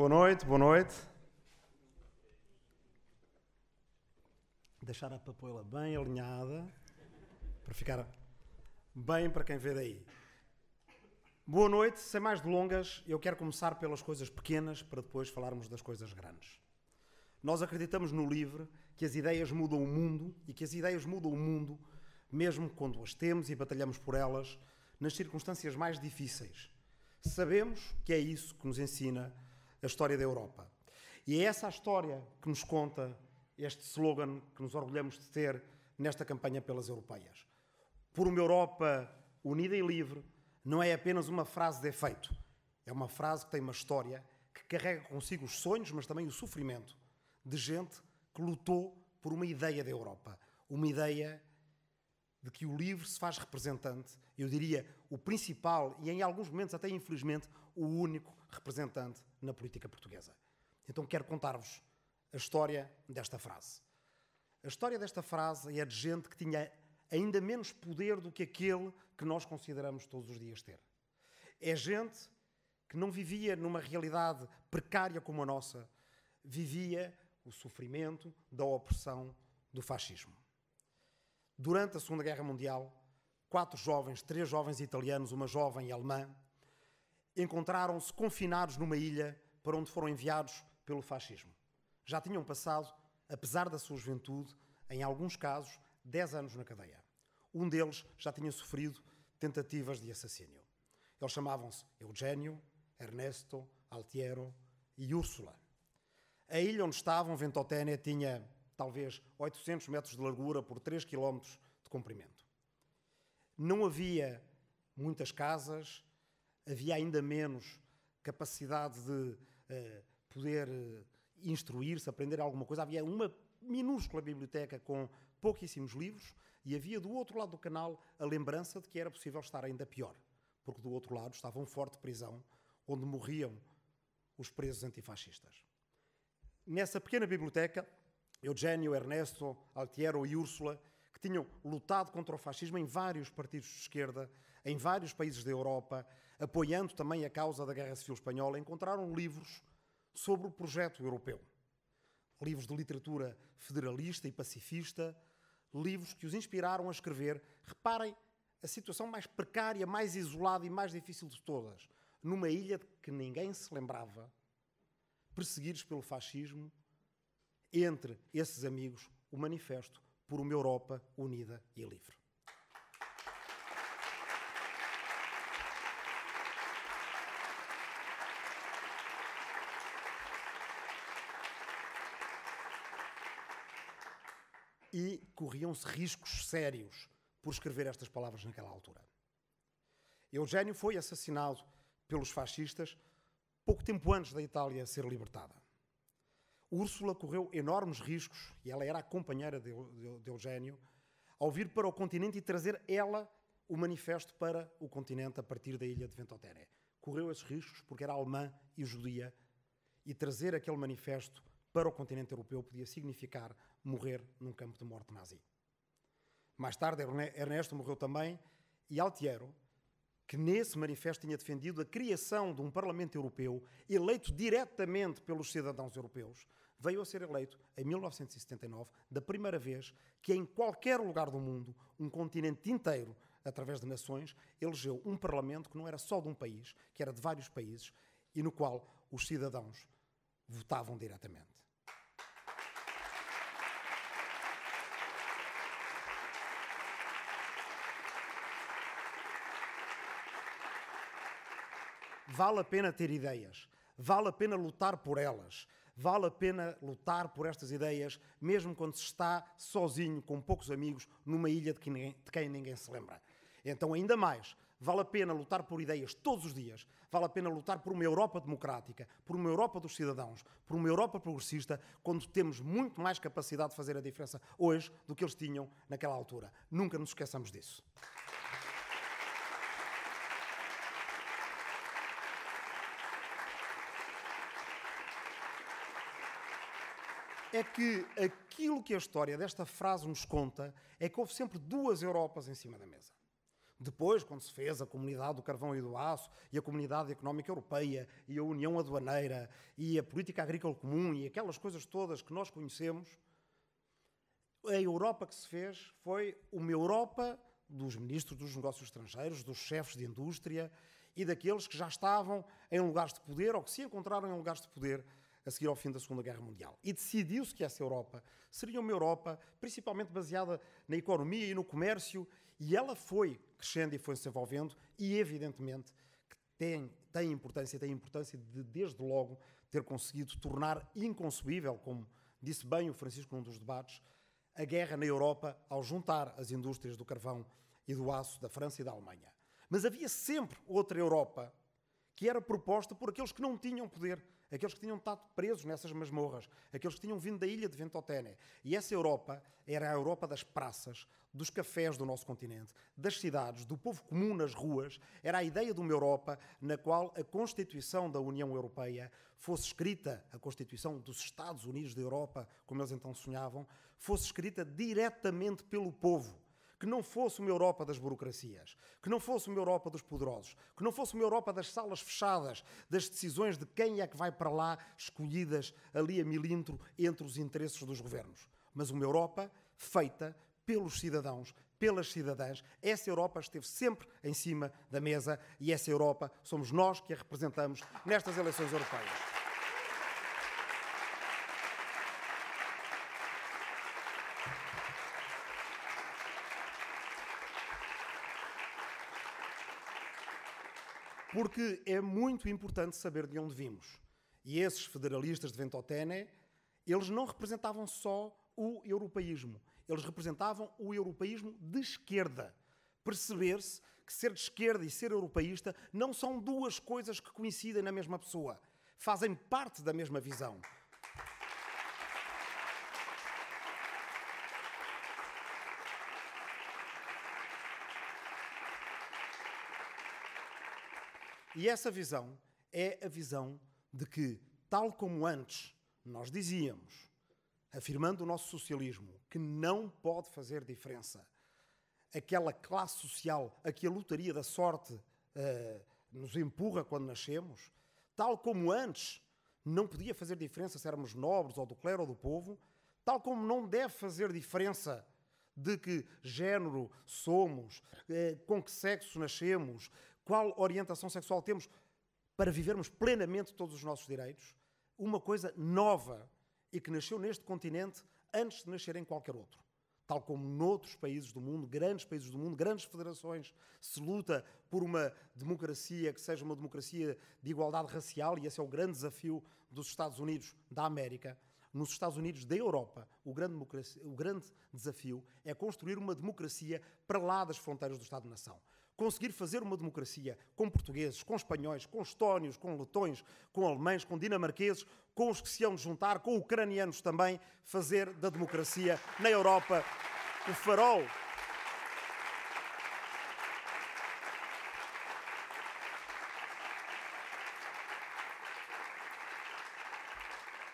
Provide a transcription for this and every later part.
Boa noite, boa noite. Deixar a papoila bem alinhada para ficar bem para quem vê daí. Boa noite, sem mais delongas, eu quero começar pelas coisas pequenas para depois falarmos das coisas grandes. Nós acreditamos no livre que as ideias mudam o mundo e que as ideias mudam o mundo mesmo quando as temos e batalhamos por elas nas circunstâncias mais difíceis. Sabemos que é isso que nos ensina a história da Europa. E é essa a história que nos conta este slogan que nos orgulhamos de ter nesta campanha pelas europeias. Por uma Europa unida e livre não é apenas uma frase de efeito, é uma frase que tem uma história que carrega consigo os sonhos, mas também o sofrimento de gente que lutou por uma ideia da Europa, uma ideia de que o livre se faz representante, eu diria o principal e em alguns momentos até infelizmente o único representante na política portuguesa. Então quero contar-vos a história desta frase. A história desta frase é de gente que tinha ainda menos poder do que aquele que nós consideramos todos os dias ter. É gente que não vivia numa realidade precária como a nossa, vivia o sofrimento da opressão do fascismo. Durante a Segunda Guerra Mundial, quatro jovens, três jovens italianos, uma jovem alemã, encontraram-se confinados numa ilha para onde foram enviados pelo fascismo. Já tinham passado, apesar da sua juventude, em alguns casos, 10 anos na cadeia. Um deles já tinha sofrido tentativas de assassínio. Eles chamavam-se Eugênio, Ernesto, Altiero e Úrsula. A ilha onde estavam, Ventotene, tinha talvez 800 metros de largura por 3 quilómetros de comprimento. Não havia muitas casas, havia ainda menos capacidade de eh, poder eh, instruir-se, aprender alguma coisa. Havia uma minúscula biblioteca com pouquíssimos livros e havia do outro lado do canal a lembrança de que era possível estar ainda pior, porque do outro lado estava um forte prisão onde morriam os presos antifascistas. Nessa pequena biblioteca, Eugênio, Ernesto, Altiero e Úrsula, que tinham lutado contra o fascismo em vários partidos de esquerda, em vários países da Europa, apoiando também a causa da Guerra Civil Espanhola, encontraram livros sobre o projeto europeu. Livros de literatura federalista e pacifista, livros que os inspiraram a escrever, reparem, a situação mais precária, mais isolada e mais difícil de todas, numa ilha de que ninguém se lembrava, perseguidos pelo fascismo, entre esses amigos, o manifesto por uma Europa unida e livre. e corriam-se riscos sérios por escrever estas palavras naquela altura. Eugênio foi assassinado pelos fascistas pouco tempo antes da Itália ser libertada. Úrsula correu enormes riscos, e ela era a companheira de, Eugénio Eugênio, ao vir para o continente e trazer ela o manifesto para o continente a partir da ilha de Ventotene. Correu esses riscos porque era alemã e judia, e trazer aquele manifesto para o continente europeu podia significar morrer num campo de morte nazi. Mais tarde, Ernesto morreu também e Altiero, que nesse manifesto tinha defendido a criação de um Parlamento Europeu eleito diretamente pelos cidadãos europeus, veio a ser eleito em 1979, da primeira vez que em qualquer lugar do mundo, um continente inteiro, através de nações, elegeu um Parlamento que não era só de um país, que era de vários países e no qual os cidadãos votavam diretamente. vale a pena ter ideias, vale a pena lutar por elas, vale a pena lutar por estas ideias, mesmo quando se está sozinho, com poucos amigos, numa ilha de, que ninguém, de quem ninguém se lembra. Então, ainda mais, vale a pena lutar por ideias todos os dias, vale a pena lutar por uma Europa democrática, por uma Europa dos cidadãos, por uma Europa progressista, quando temos muito mais capacidade de fazer a diferença hoje do que eles tinham naquela altura. Nunca nos esqueçamos disso. é que aquilo que a história desta frase nos conta é que houve sempre duas Europas em cima da mesa. Depois, quando se fez a Comunidade do Carvão e do Aço, e a Comunidade Económica Europeia, e a União Aduaneira, e a Política Agrícola Comum, e aquelas coisas todas que nós conhecemos, a Europa que se fez foi uma Europa dos ministros dos negócios estrangeiros, dos chefes de indústria e daqueles que já estavam em lugares de poder ou que se encontraram em lugares de poder a seguir ao fim da Segunda Guerra Mundial. E decidiu-se que essa Europa seria uma Europa principalmente baseada na economia e no comércio, e ela foi crescendo e foi se desenvolvendo, e evidentemente que tem, tem importância, tem importância de, desde logo, ter conseguido tornar inconcebível, como disse bem o Francisco num dos debates, a guerra na Europa ao juntar as indústrias do carvão e do aço da França e da Alemanha. Mas havia sempre outra Europa que era proposta por aqueles que não tinham poder aqueles que tinham estado presos nessas masmorras, aqueles que tinham vindo da ilha de Ventotene. E essa Europa era a Europa das praças, dos cafés do nosso continente, das cidades, do povo comum nas ruas, era a ideia de uma Europa na qual a Constituição da União Europeia fosse escrita, a Constituição dos Estados Unidos da Europa, como eles então sonhavam, fosse escrita diretamente pelo povo que não fosse uma Europa das burocracias, que não fosse uma Europa dos poderosos, que não fosse uma Europa das salas fechadas, das decisões de quem é que vai para lá, escolhidas ali a milímetro entre os interesses dos governos, mas uma Europa feita pelos cidadãos, pelas cidadãs. Essa Europa esteve sempre em cima da mesa e essa Europa somos nós que a representamos nestas eleições europeias. Porque é muito importante saber de onde vimos. E esses federalistas de Ventotene, eles não representavam só o europeísmo, eles representavam o europeísmo de esquerda. Perceber-se que ser de esquerda e ser europeísta não são duas coisas que coincidem na mesma pessoa, fazem parte da mesma visão. E essa visão é a visão de que, tal como antes nós dizíamos, afirmando o nosso socialismo, que não pode fazer diferença aquela classe social a que a lotaria da sorte uh, nos empurra quando nascemos, tal como antes não podia fazer diferença se éramos nobres ou do clero ou do povo, tal como não deve fazer diferença de que género somos, eh, com que sexo nascemos, qual orientação sexual temos para vivermos plenamente todos os nossos direitos, uma coisa nova e que nasceu neste continente antes de nascer em qualquer outro. Tal como noutros países do mundo, grandes países do mundo, grandes federações, se luta por uma democracia que seja uma democracia de igualdade racial, e esse é o grande desafio dos Estados Unidos da América. Nos Estados Unidos da Europa, o grande, o grande desafio é construir uma democracia para lá das fronteiras do Estado-nação conseguir fazer uma democracia com portugueses, com espanhóis, com estónios, com letões, com alemães, com dinamarqueses, com os que se hão de juntar, com ucranianos também, fazer da democracia na Europa o farol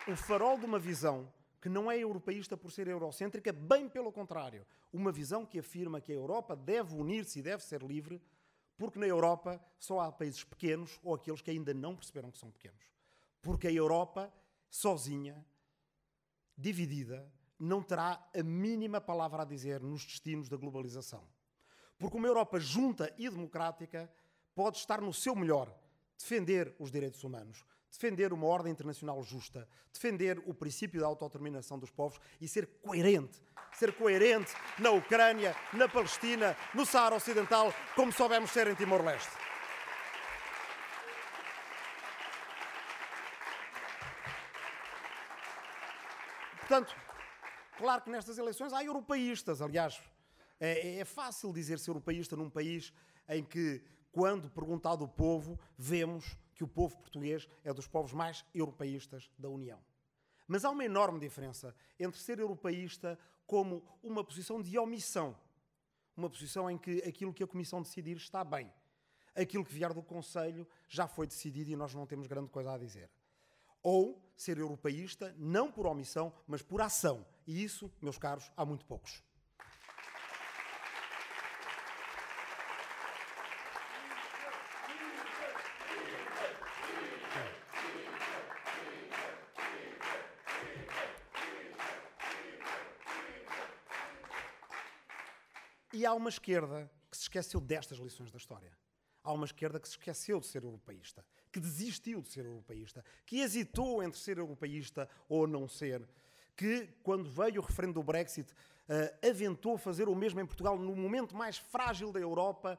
o farol de uma visão que não é europeísta por ser eurocêntrica, bem pelo contrário. Uma visão que afirma que a Europa deve unir-se e deve ser livre, porque na Europa só há países pequenos ou aqueles que ainda não perceberam que são pequenos. Porque a Europa, sozinha, dividida, não terá a mínima palavra a dizer nos destinos da globalização. Porque uma Europa junta e democrática pode estar no seu melhor, defender os direitos humanos, defender uma ordem internacional justa, defender o princípio da autodeterminação dos povos e ser coerente. Ser coerente na Ucrânia, na Palestina, no Saara Ocidental, como soubemos ser em Timor-Leste. Portanto, claro que nestas eleições há europeístas, aliás. É, é, é fácil dizer-se europeísta num país em que, quando perguntado ao povo, vemos que o povo português é dos povos mais europeístas da União. Mas há uma enorme diferença entre ser europeísta como uma posição de omissão, uma posição em que aquilo que a Comissão decidir está bem, aquilo que vier do Conselho já foi decidido e nós não temos grande coisa a dizer. Ou ser europeísta não por omissão, mas por ação. E isso, meus caros, há muito poucos. E há uma esquerda que se esqueceu destas lições da história. Há uma esquerda que se esqueceu de ser europeísta, que desistiu de ser europeísta, que hesitou entre ser europeísta ou não ser, que, quando veio o referendo do Brexit, uh, aventou fazer o mesmo em Portugal no momento mais frágil da Europa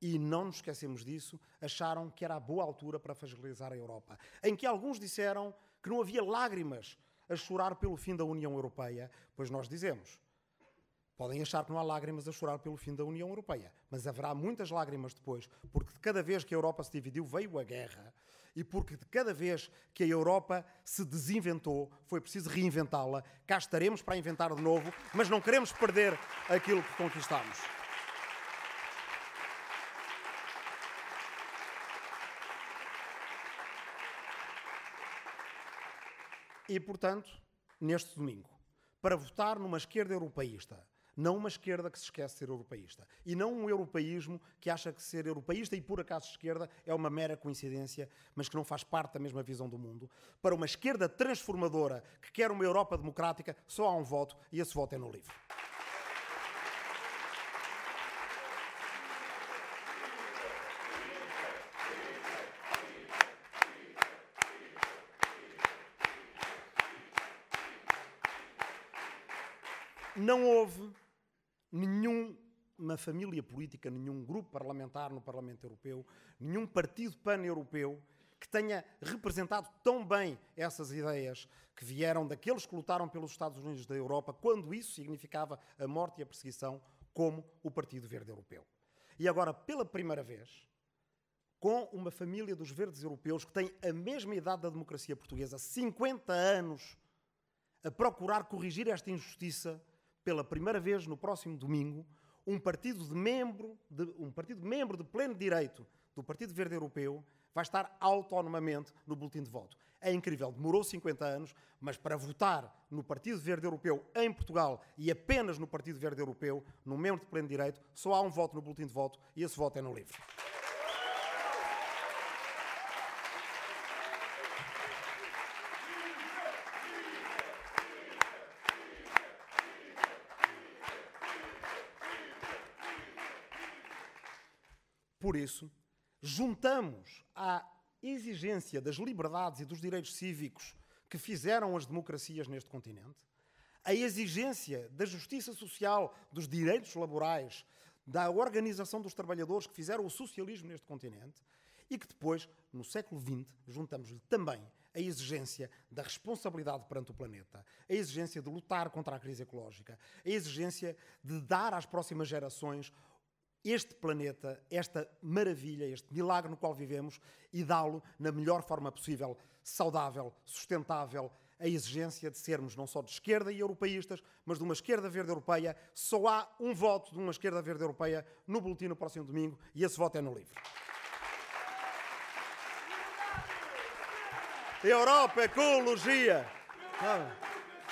e não nos esquecemos disso, acharam que era a boa altura para fragilizar a Europa. Em que alguns disseram que não havia lágrimas a chorar pelo fim da União Europeia, pois nós dizemos Podem achar que não há lágrimas a chorar pelo fim da União Europeia, mas haverá muitas lágrimas depois, porque de cada vez que a Europa se dividiu veio a guerra e porque de cada vez que a Europa se desinventou foi preciso reinventá-la. Cá estaremos para inventar de novo, mas não queremos perder aquilo que conquistámos. E portanto, neste domingo, para votar numa esquerda europeísta não uma esquerda que se esquece de ser europeísta. E não um europeísmo que acha que ser europeísta e por acaso esquerda é uma mera coincidência, mas que não faz parte da mesma visão do mundo. Para uma esquerda transformadora que quer uma Europa democrática, só há um voto e esse voto é no livro. não houve nenhuma família política, nenhum grupo parlamentar no Parlamento Europeu, nenhum partido pan-europeu que tenha representado tão bem essas ideias que vieram daqueles que lutaram pelos Estados Unidos da Europa, quando isso significava a morte e a perseguição, como o Partido Verde Europeu. E agora, pela primeira vez, com uma família dos verdes europeus que tem a mesma idade da democracia portuguesa, 50 anos, a procurar corrigir esta injustiça pela primeira vez no próximo domingo, um partido de membro de, um partido membro de pleno direito do Partido Verde Europeu vai estar autonomamente no boletim de voto. É incrível, demorou 50 anos, mas para votar no Partido Verde Europeu em Portugal e apenas no Partido Verde Europeu, num membro de pleno direito, só há um voto no boletim de voto e esse voto é no livro. Por isso, juntamos à exigência das liberdades e dos direitos cívicos que fizeram as democracias neste continente, a exigência da justiça social, dos direitos laborais, da organização dos trabalhadores que fizeram o socialismo neste continente e que depois, no século XX, juntamos-lhe também a exigência da responsabilidade perante o planeta, a exigência de lutar contra a crise ecológica, a exigência de dar às próximas gerações este planeta, esta maravilha, este milagre no qual vivemos e dá-lo na melhor forma possível, saudável, sustentável, a exigência de sermos não só de esquerda e europeístas, mas de uma esquerda verde europeia. Só há um voto de uma esquerda verde europeia no boletim no próximo domingo e esse voto é no livro. Europa, ecologia.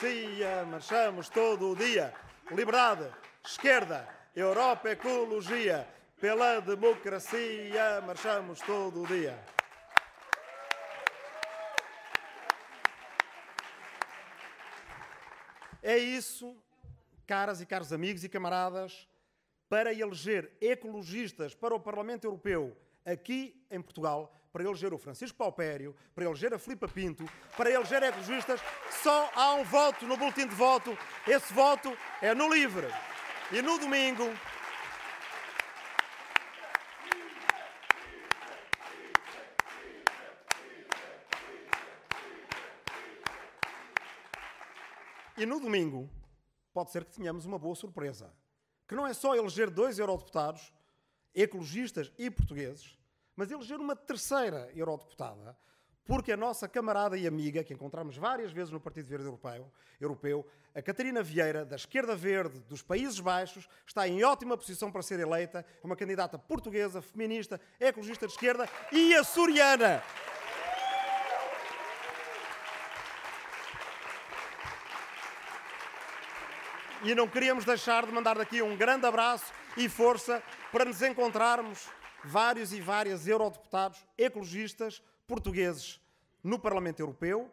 Tia, marchamos todo o dia. Liberdade, esquerda, Europa, ecologia, pela democracia marchamos todo o dia. É isso, caras e caros amigos e camaradas, para eleger ecologistas para o Parlamento Europeu aqui em Portugal, para eleger o Francisco Paupério, para eleger a Filipa Pinto, para eleger ecologistas, só há um voto no boletim de voto. Esse voto é no livre. E no domingo. E no domingo, pode ser que tenhamos uma boa surpresa. Que não é só eleger dois eurodeputados, ecologistas e portugueses, mas eleger uma terceira eurodeputada porque a nossa camarada e amiga, que encontramos várias vezes no Partido Verde Europeu, Europeu, a Catarina Vieira, da esquerda verde dos Países Baixos, está em ótima posição para ser eleita, é uma candidata portuguesa, feminista, ecologista de esquerda e açoriana. E não queríamos deixar de mandar daqui um grande abraço e força para nos encontrarmos vários e várias eurodeputados ecologistas portugueses no Parlamento Europeu,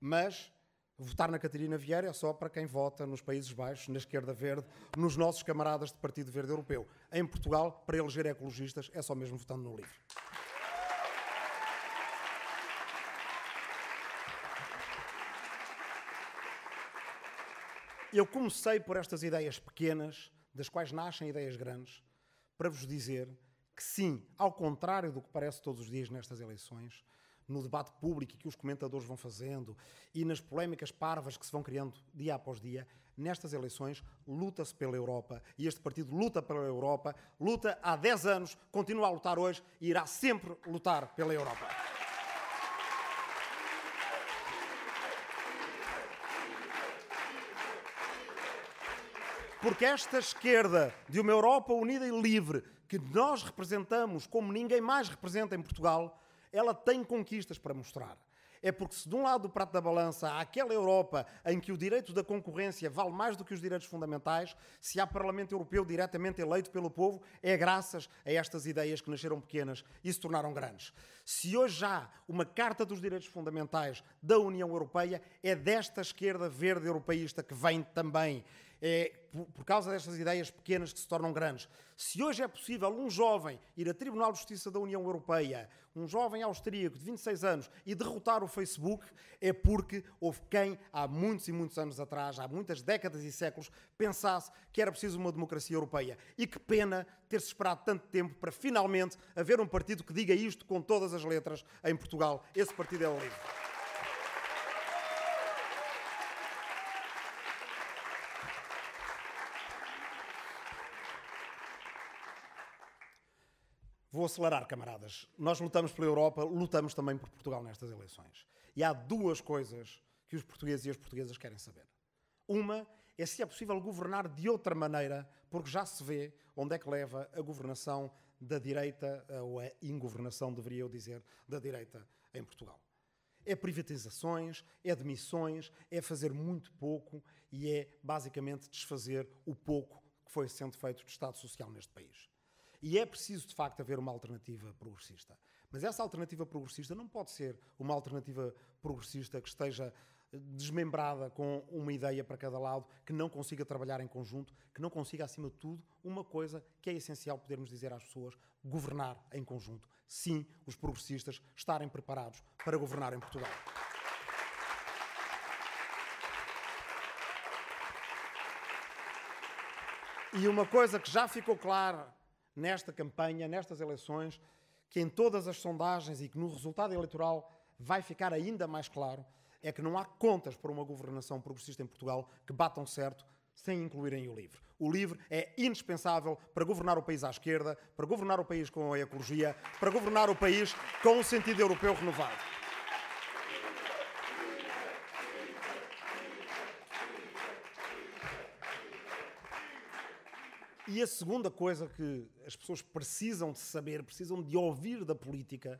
mas votar na Catarina Vieira é só para quem vota nos Países Baixos, na esquerda verde, nos nossos camaradas de Partido Verde Europeu. Em Portugal, para eleger ecologistas, é só mesmo votando no LIVRE. Eu comecei por estas ideias pequenas, das quais nascem ideias grandes, para vos dizer que sim, ao contrário do que parece todos os dias nestas eleições, no debate público que os comentadores vão fazendo e nas polémicas parvas que se vão criando dia após dia, nestas eleições luta-se pela Europa e este partido luta pela Europa, luta há 10 anos, continua a lutar hoje e irá sempre lutar pela Europa. Porque esta esquerda de uma Europa unida e livre que nós representamos como ninguém mais representa em Portugal ela tem conquistas para mostrar. É porque, se de um lado do prato da balança há aquela Europa em que o direito da concorrência vale mais do que os direitos fundamentais, se há Parlamento Europeu diretamente eleito pelo povo, é graças a estas ideias que nasceram pequenas e se tornaram grandes. Se hoje há uma Carta dos Direitos Fundamentais da União Europeia, é desta esquerda verde europeísta que vem também é por, causa destas ideias pequenas que se tornam grandes. Se hoje é possível um jovem ir a Tribunal de Justiça da União Europeia, um jovem austríaco de 26 anos, e derrotar o Facebook, é porque houve quem, há muitos e muitos anos atrás, há muitas décadas e séculos, pensasse que era preciso uma democracia europeia. E que pena ter-se esperado tanto tempo para finalmente haver um partido que diga isto com todas as letras em Portugal. Esse partido é o LIVRE. Vou acelerar, camaradas. Nós lutamos pela Europa, lutamos também por Portugal nestas eleições. E há duas coisas que os portugueses e as portuguesas querem saber. Uma é se é possível governar de outra maneira, porque já se vê onde é que leva a governação da direita, eh, ou a ingovernação, deveria eu dizer, da direita em Portugal. É privatizações, é demissões, é fazer muito pouco e é basicamente desfazer o pouco que foi sendo feito de Estado Social neste país. E é preciso, de facto, haver uma alternativa progressista. Mas essa alternativa progressista não pode ser uma alternativa progressista que esteja eh, desmembrada com uma ideia para cada lado, que não consiga trabalhar em conjunto, que não consiga, acima de tudo, uma coisa que é essencial podermos dizer às pessoas: governar em conjunto. Sim, os progressistas estarem preparados para governar em Portugal. E uma coisa que já ficou clara nesta campanha, nestas eleições, que em todas as sondagens e que no resultado eleitoral vai ficar ainda mais claro, é que não há contas para uma governação progressista em Portugal que batam certo sem incluírem o LIVRE. O LIVRE é indispensável para governar o país à esquerda, para governar o país com a ecologia, para governar o país com o sentido europeu renovado. E a segunda coisa que as pessoas precisam de saber, precisam de ouvir da política,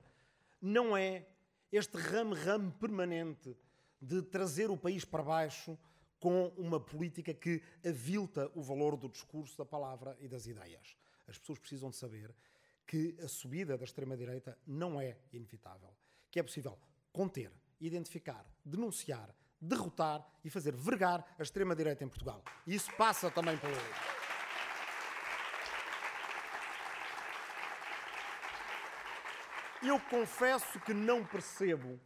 não é este rame-rame permanente de trazer o país para baixo com uma política que avilta o valor do discurso, da palavra e das ideias. As pessoas precisam de saber que a subida da extrema-direita não é inevitável, que é possível conter, identificar, denunciar, derrotar e fazer vergar a extrema-direita em Portugal. E isso passa também pelo. eu confesso que não percebo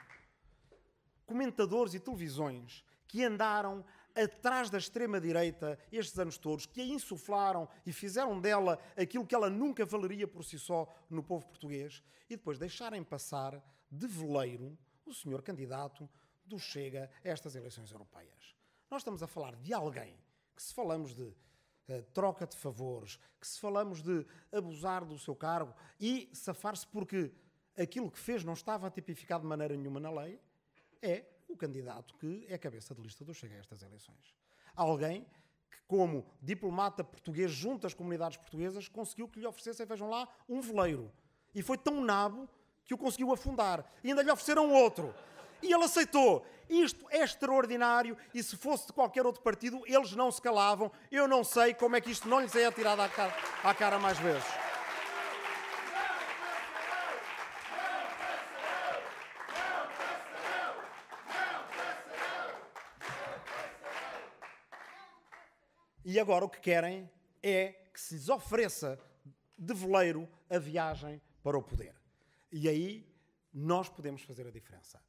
comentadores e televisões que andaram atrás da extrema-direita estes anos todos, que a insuflaram e fizeram dela aquilo que ela nunca valeria por si só no povo português, e depois deixarem passar de veleiro o senhor candidato do Chega a estas eleições europeias. Nós estamos a falar de alguém que, se falamos de eh, troca de favores, que se falamos de abusar do seu cargo e safar-se porque aquilo que fez não estava tipificado de maneira nenhuma na lei, é o candidato que é cabeça de lista do Chega a estas eleições. Alguém que, como diplomata português junto às comunidades portuguesas, conseguiu que lhe oferecessem, vejam lá, um veleiro. E foi tão nabo que o conseguiu afundar. E ainda lhe ofereceram outro. E ele aceitou. Isto é extraordinário e se fosse de qualquer outro partido, eles não se calavam. Eu não sei como é que isto não lhes é atirado à cara, à cara mais vezes. E agora o que querem é que se lhes ofereça de veleiro a viagem para o poder. E aí nós podemos fazer a diferença.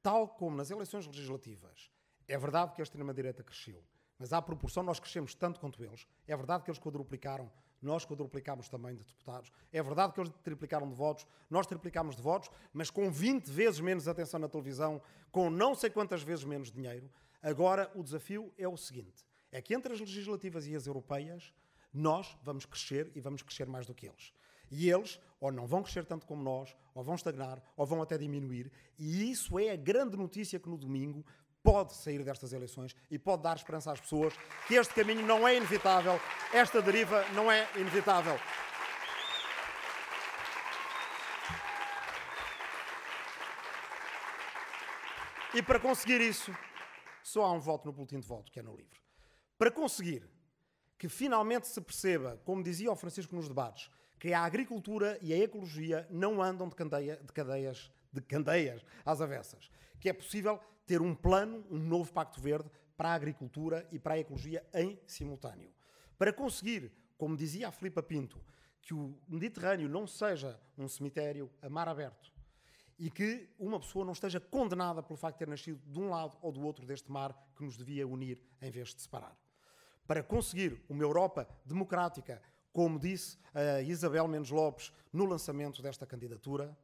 Tal como nas eleições legislativas, é verdade que a extrema-direita cresceu, mas à proporção nós crescemos tanto quanto eles. É verdade que eles quadruplicaram, nós quadruplicámos também de deputados. É verdade que eles triplicaram de votos, nós triplicámos de votos, mas com 20 vezes menos atenção na televisão, com não sei quantas vezes menos dinheiro. Agora o desafio é o seguinte: é que entre as legislativas e as europeias, nós vamos crescer e vamos crescer mais do que eles. E eles ou não vão crescer tanto como nós, ou vão estagnar, ou vão até diminuir. E isso é a grande notícia que no domingo pode sair destas eleições e pode dar esperança às pessoas que este caminho não é inevitável, esta deriva não é inevitável. E para conseguir isso, só há um voto no boletim de voto, que é no livro. Para conseguir que finalmente se perceba, como dizia o Francisco nos debates, que a agricultura e a ecologia não andam de, candeia, de cadeias de candeias às avessas, que é possível ter um plano, um novo pacto verde para a agricultura e para a ecologia em simultâneo. Para conseguir, como dizia a Filipa Pinto, que o Mediterrâneo não seja um cemitério a mar aberto e que uma pessoa não esteja condenada pelo facto de ter nascido de um lado ou do outro deste mar que nos devia unir em vez de separar para conseguir uma Europa democrática, como disse a eh, Isabel Mendes Lopes no lançamento desta candidatura,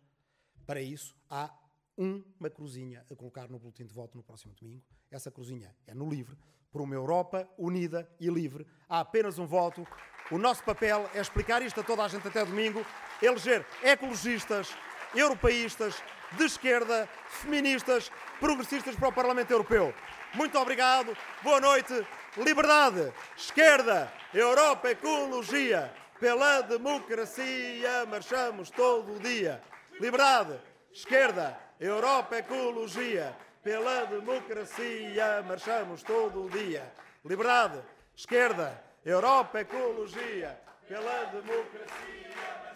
para isso há uma cruzinha a colocar no boletim de voto no próximo domingo. Essa cruzinha é no LIVRE, por uma Europa unida e livre. Há apenas um voto. O nosso papel é explicar isto a toda a gente até domingo, eleger ecologistas, europeístas, de esquerda, feministas, progressistas para o Parlamento Europeu. Muito obrigado, boa noite. Liberdade, esquerda, Europa, ecologia, é pela democracia marchamos todo o dia. Liberdade, esquerda, Europa, ecologia, é pela democracia marchamos todo o dia. Liberdade, esquerda, Europa, ecologia, é pela democracia.